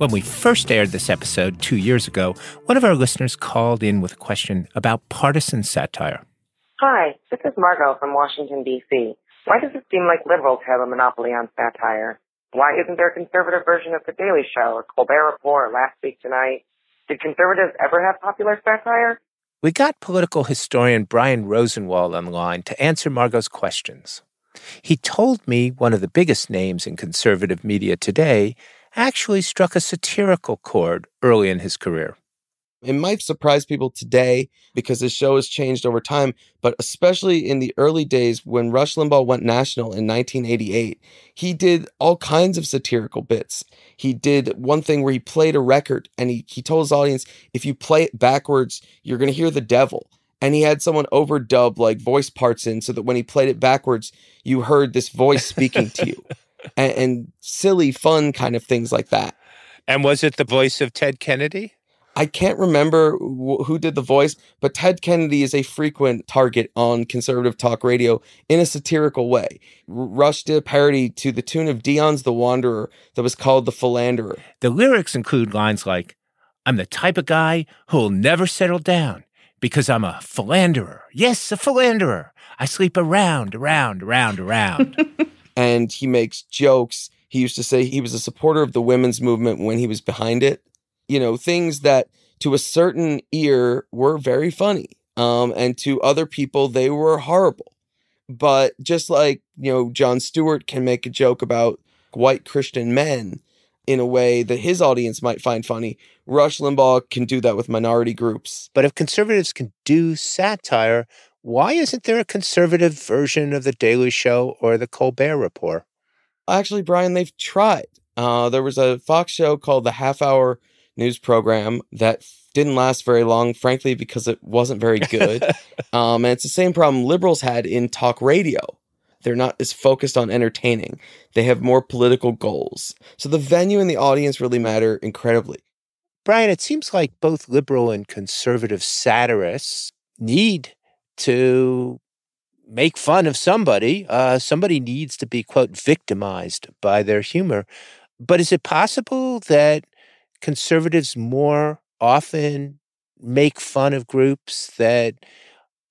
When we first aired this episode two years ago, one of our listeners called in with a question about partisan satire. Hi, this is Margot from Washington, D.C. Why does it seem like liberals have a monopoly on satire? Why isn't there a conservative version of The Daily Show or Colbert Report or Last Week Tonight? Did conservatives ever have popular satire? We got political historian Brian Rosenwald on the line to answer Margot's questions. He told me one of the biggest names in conservative media today actually struck a satirical chord early in his career. It might surprise people today because his show has changed over time, but especially in the early days when Rush Limbaugh went national in 1988, he did all kinds of satirical bits. He did one thing where he played a record and he, he told his audience, if you play it backwards, you're going to hear the devil. And he had someone overdub like voice parts in so that when he played it backwards, you heard this voice speaking to you. and, and silly, fun kind of things like that. And was it the voice of Ted Kennedy? I can't remember wh- who did the voice, but Ted Kennedy is a frequent target on conservative talk radio in a satirical way. R- Rush did a parody to the tune of Dion's The Wanderer that was called The Philanderer. The lyrics include lines like, I'm the type of guy who'll never settle down because I'm a philanderer. Yes, a philanderer. I sleep around, around, around, around. and he makes jokes. He used to say he was a supporter of the women's movement when he was behind it. You know, things that to a certain ear were very funny. Um, and to other people, they were horrible. But just like, you know, John Stewart can make a joke about white Christian men in a way that his audience might find funny, Rush Limbaugh can do that with minority groups. But if conservatives can do satire, why isn't there a conservative version of The Daily Show or The Colbert Report? Actually, Brian, they've tried. Uh, there was a Fox show called The Half Hour News Program that didn't last very long, frankly, because it wasn't very good. um, and it's the same problem liberals had in talk radio. They're not as focused on entertaining, they have more political goals. So the venue and the audience really matter incredibly. Brian, it seems like both liberal and conservative satirists need to make fun of somebody. Uh, somebody needs to be, quote, victimized by their humor. But is it possible that conservatives more often make fun of groups that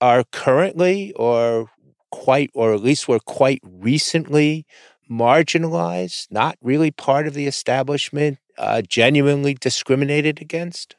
are currently or quite, or at least were quite recently marginalized, not really part of the establishment, uh, genuinely discriminated against?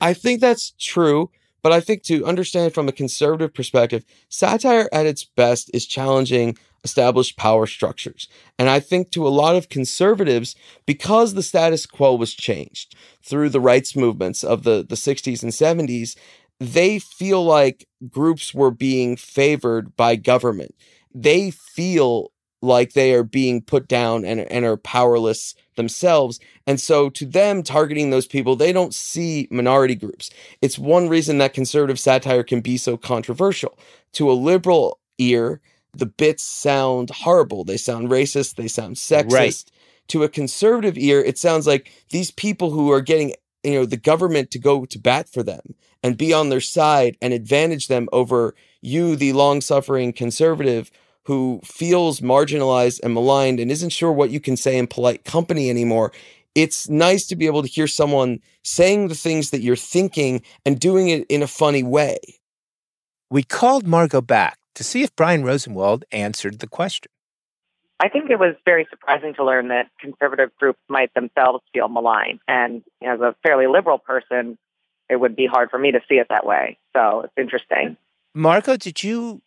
I think that's true. But I think to understand from a conservative perspective, satire at its best is challenging established power structures. And I think to a lot of conservatives, because the status quo was changed through the rights movements of the, the 60s and 70s, they feel like groups were being favored by government. They feel like they are being put down and, and are powerless themselves. And so, to them, targeting those people, they don't see minority groups. It's one reason that conservative satire can be so controversial. To a liberal ear, the bits sound horrible. They sound racist. They sound sexist. Right. To a conservative ear, it sounds like these people who are getting you know the government to go to bat for them and be on their side and advantage them over you the long suffering conservative who feels marginalized and maligned and isn't sure what you can say in polite company anymore, it's nice to be able to hear someone saying the things that you're thinking and doing it in a funny way. We called Margot back to see if Brian Rosenwald answered the question. I think it was very surprising to learn that conservative groups might themselves feel maligned. And as a fairly liberal person, it would be hard for me to see it that way. So it's interesting. Marco, did you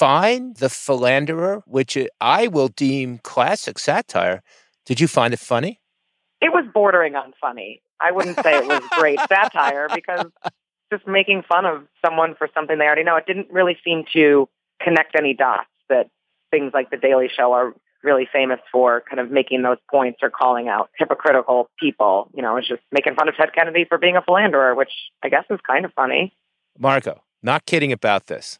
find The Philanderer, which I will deem classic satire? Did you find it funny? It was bordering on funny. I wouldn't say it was great satire because just making fun of someone for something they already know, it didn't really seem to connect any dots that things like The Daily Show are really famous for kind of making those points or calling out hypocritical people. You know, it's just making fun of Ted Kennedy for being a philanderer, which I guess is kind of funny. Marco, not kidding about this.